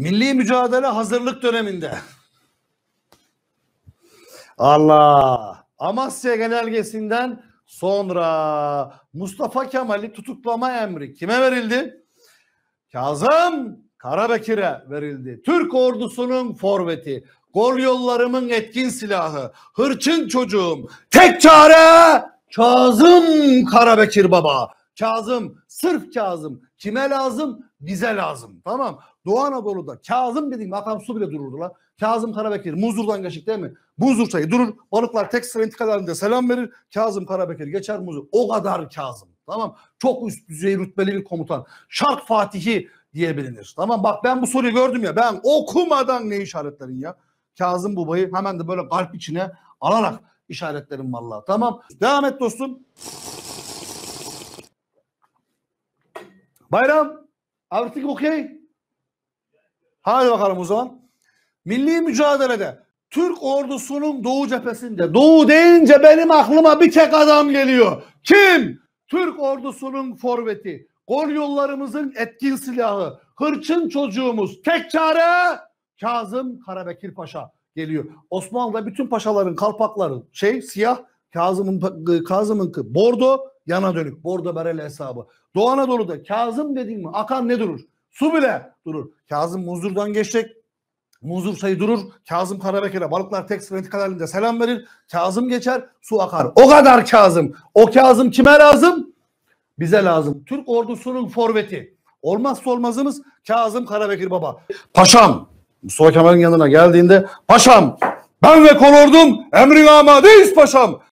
Milli mücadele hazırlık döneminde. Allah. Amasya genelgesinden sonra Mustafa Kemal'i tutuklama emri kime verildi? Kazım Karabekir'e verildi. Türk ordusunun forveti, gol yollarımın etkin silahı, hırçın çocuğum, tek çare Kazım Karabekir baba. Kazım, sırf Kazım. Kime lazım? Bize lazım. Tamam. Doğu Anadolu'da Kazım dediğim akan su bile dururdu la. Kazım Karabekir, Muzur'dan geçik değil mi? Muzur çayı durur. Balıklar tek sıra intikalarında selam verir. Kazım Karabekir geçer Muzur. O kadar Kazım. Tamam. Çok üst düzey rütbeli bir komutan. Şark Fatihi diye bilinir. Tamam bak ben bu soruyu gördüm ya. Ben okumadan ne işaretlerin ya? Kazım Baba'yı hemen de böyle kalp içine alarak işaretlerim vallahi. Tamam. Devam et dostum. Bayram, artık okay? Hadi bakalım o zaman. Milli mücadelede Türk ordusunun doğu cephesinde doğu deyince benim aklıma bir tek adam geliyor. Kim? Türk ordusunun forveti, gol yollarımızın etkin silahı, hırçın çocuğumuz, tek çare Kazım Karabekir Paşa geliyor. Osmanlı'da bütün paşaların kalpakları şey siyah, Kazım'ın Kazım'ın bordo, yana dönük bordo bereli hesabı. Doğu Anadolu'da Kazım dediğin mi akan ne durur? Su bile durur. Kazım Muzur'dan geçecek. Muzur sayı durur. Kazım Karabekir'e balıklar tek sıkıntı halinde selam verir. Kazım geçer su akar. O kadar Kazım. O Kazım kime lazım? Bize lazım. Türk ordusunun forveti. Olmazsa olmazımız Kazım Karabekir Baba. Paşam Mustafa Kemal'in yanına geldiğinde paşam ben ve kolordum emrin amadeyiz paşam.